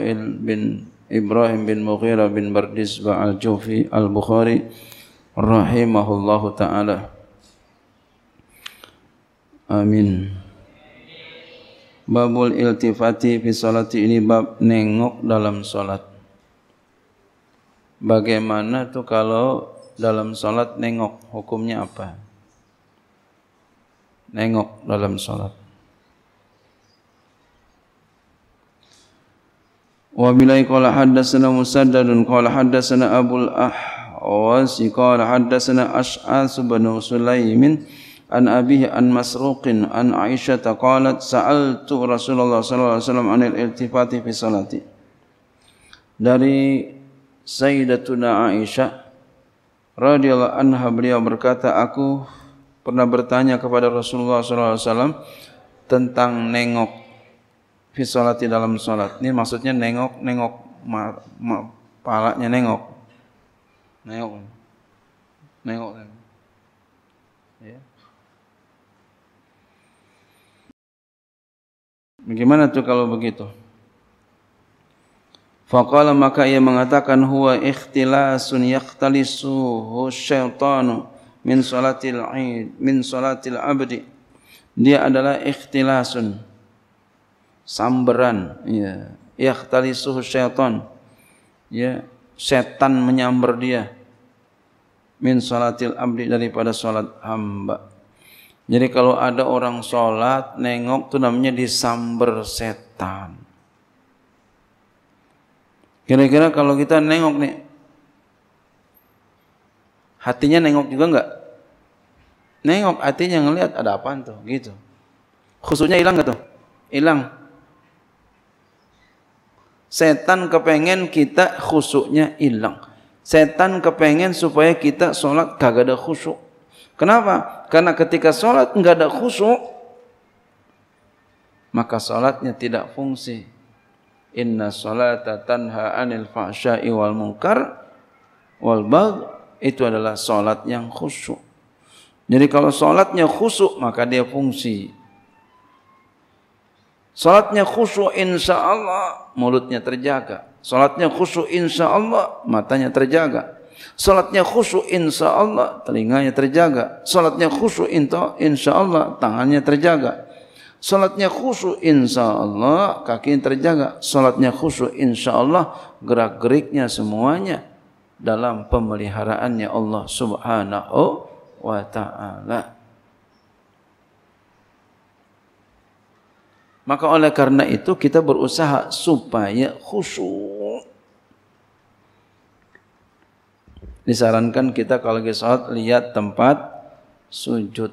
Ismail bin Ibrahim bin Mughira bin Bardizba al-Jufi al-Bukhari rahimahullahu ta'ala Amin Babul iltifati fi salati ini bab nengok dalam salat Bagaimana tu kalau dalam salat nengok hukumnya apa Nengok dalam salat Wa bilai qala haddatsana Musaddad qala haddatsana Abul Ah wa si qala haddatsana Asy'as bin Sulaimin an Abi an masruqin an aisyah taqalat sa'altu rasulullah sallallahu alaihi wasallam anil iltifati fi salati dari sayyidatuna aisyah radhiyallahu anha beliau berkata aku pernah bertanya kepada rasulullah sallallahu alaihi wasallam tentang nengok fisolati dalam sholat. Ini maksudnya nengok, nengok, ma, ma, palanya nengok. Nengok. Nengok. Ya. Bagaimana tu kalau begitu? Faqala maka ia mengatakan huwa ikhtilasun yaktalisu syaitanu min salatil aid min salatil abdi dia adalah ikhtilasun sambaran ya yahtalisuhu syaitan ya setan menyambar dia min salatil abdi daripada salat hamba jadi kalau ada orang salat nengok itu namanya disamber setan kira-kira kalau kita nengok nih hatinya nengok juga enggak nengok hatinya ngelihat ada apaan tuh gitu khususnya hilang enggak tuh hilang Setan kepengen kita khusuknya hilang. Setan kepengen supaya kita solat gak ada khusuk. Kenapa? Karena ketika solat enggak ada khusuk, maka solatnya tidak fungsi. Inna solata tanha anil fahsyai wal munkar wal bagh itu adalah solat yang khusuk. Jadi kalau solatnya khusuk maka dia fungsi. Salatnya khusyuk insya Allah, mulutnya terjaga. Salatnya khusyuk insya Allah, matanya terjaga. Salatnya khusyuk insya Allah, telinganya terjaga. Salatnya khusyuk insya Allah, tangannya terjaga. Salatnya khusyuk insya Allah, kaki terjaga. Salatnya khusyuk insya Allah, gerak-geriknya semuanya dalam pemeliharaannya Allah Subhanahu wa taala. Maka oleh karena itu kita berusaha supaya khusyuk. Disarankan kita kalau lagi sholat lihat tempat sujud.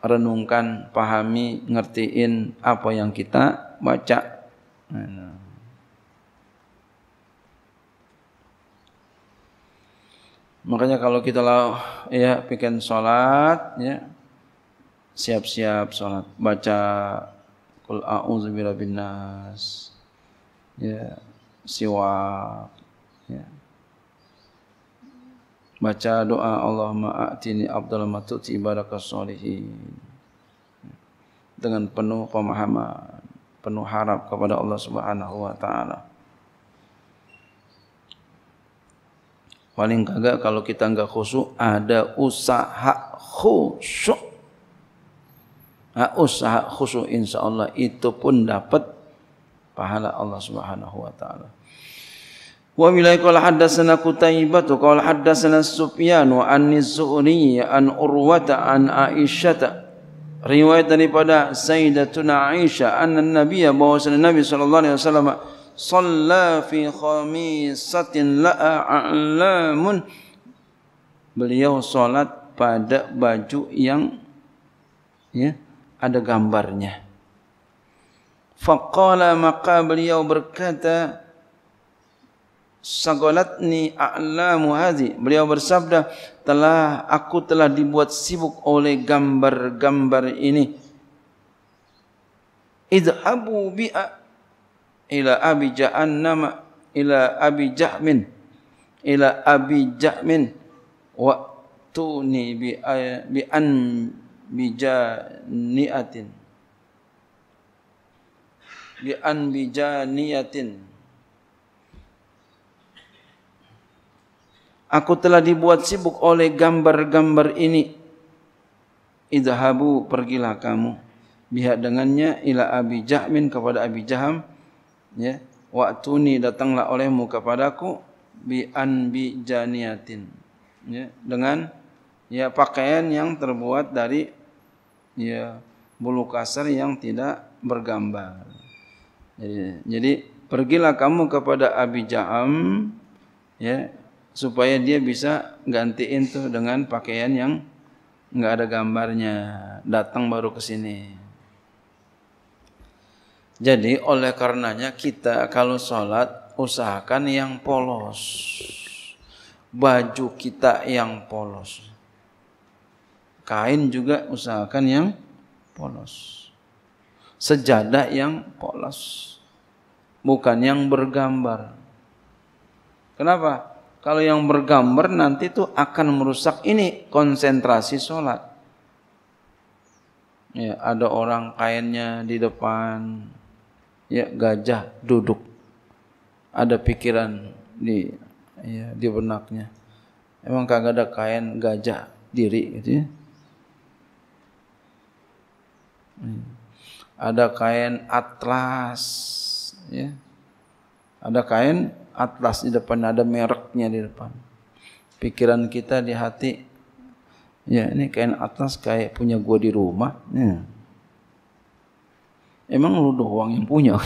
Renungkan, pahami, ngertiin apa yang kita baca. Makanya kalau kita lah ya bikin sholat, ya siap-siap sholat baca Qul a'udzu birabbin nas. Ya, siwa. Ya. Baca doa Allahumma atini afdal ma tu'ti barakas solihin. Dengan penuh pemahaman, penuh harap kepada Allah Subhanahu wa taala. Paling kagak kalau kita enggak khusyuk ada usaha khusyuk Ha, usaha khusyuk insyaallah itu pun dapat pahala Allah Subhanahu wa taala wa bilaika qala hadatsana qutaibah qala hadatsana sufyan wa anni zuri an urwata an aisyata riwayat daripada sayyidatuna aisyah anna nabiyya bahwasanya nabi sallallahu alaihi wasallam salla fi khamisatin la a'lamun beliau salat pada baju yang ya yeah, ada gambarnya. Faqala maka beliau berkata Sagolatni a'lamu hadhi Beliau bersabda telah Aku telah dibuat sibuk oleh gambar-gambar ini Idhabu bi'a Ila abi ja'annama Ila abi ja'min Ila abi ja'min Wa tuni bi'an bija niatin bi an bija niatin Aku telah dibuat sibuk oleh gambar-gambar ini. Idhabu pergilah kamu. Bihak dengannya ila Abi Jahmin kepada Abi Jaham. Ya. Waktu ni datanglah olehmu kepadaku bi an bi janiatin. Ya. Dengan ya pakaian yang terbuat dari ya bulu kasar yang tidak bergambar. Jadi, jadi pergilah kamu kepada Abi Ja'am ya supaya dia bisa gantiin tuh dengan pakaian yang nggak ada gambarnya datang baru ke sini jadi oleh karenanya kita kalau sholat usahakan yang polos baju kita yang polos kain juga usahakan yang polos. Sejadah yang polos. Bukan yang bergambar. Kenapa? Kalau yang bergambar nanti itu akan merusak ini konsentrasi sholat. Ya, ada orang kainnya di depan, ya gajah duduk. Ada pikiran di ya, di benaknya. Emang kagak ada kain gajah diri gitu ya. Hmm. Ada kain atlas, ya. Ada kain atlas di depan, ada mereknya di depan. Pikiran kita di hati, ya ini kain atlas kayak punya gua di rumah. Ya. Emang lu doang yang punya.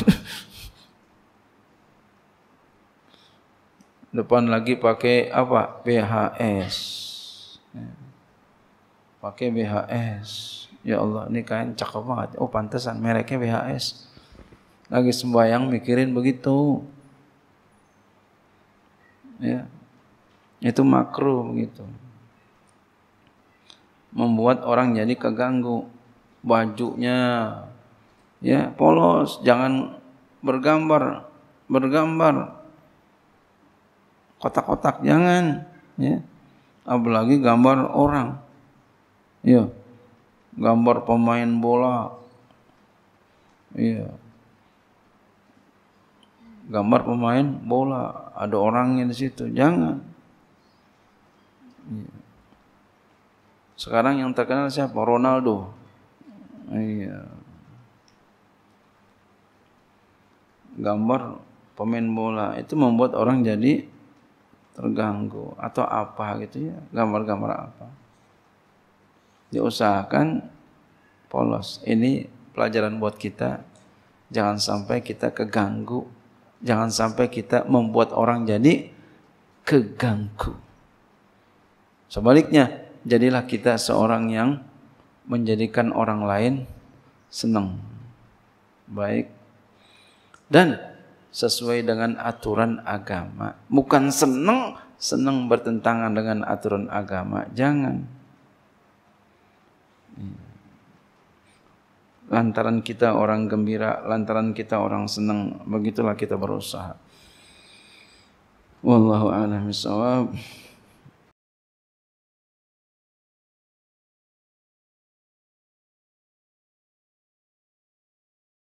depan lagi pakai apa? BHS. Ya. Pakai BHS. Ya Allah, ini kain cakep banget. Oh, pantesan mereknya VHS. Lagi sembahyang mikirin begitu. Ya. Itu makro begitu. Membuat orang jadi keganggu. Bajunya ya polos, jangan bergambar, bergambar kotak-kotak jangan ya. Apalagi gambar orang. Ya gambar pemain bola iya gambar pemain bola ada orangnya di situ jangan iya. sekarang yang terkenal siapa Ronaldo iya gambar pemain bola itu membuat orang jadi terganggu atau apa gitu ya gambar-gambar apa diusahakan polos. Ini pelajaran buat kita. Jangan sampai kita keganggu. Jangan sampai kita membuat orang jadi keganggu. Sebaliknya, jadilah kita seorang yang menjadikan orang lain senang. Baik. Dan sesuai dengan aturan agama. Bukan senang, senang bertentangan dengan aturan agama. Jangan. Lantaran kita orang gembira, lantaran kita orang senang, begitulah kita berusaha. Wallahu a'lam bishawab.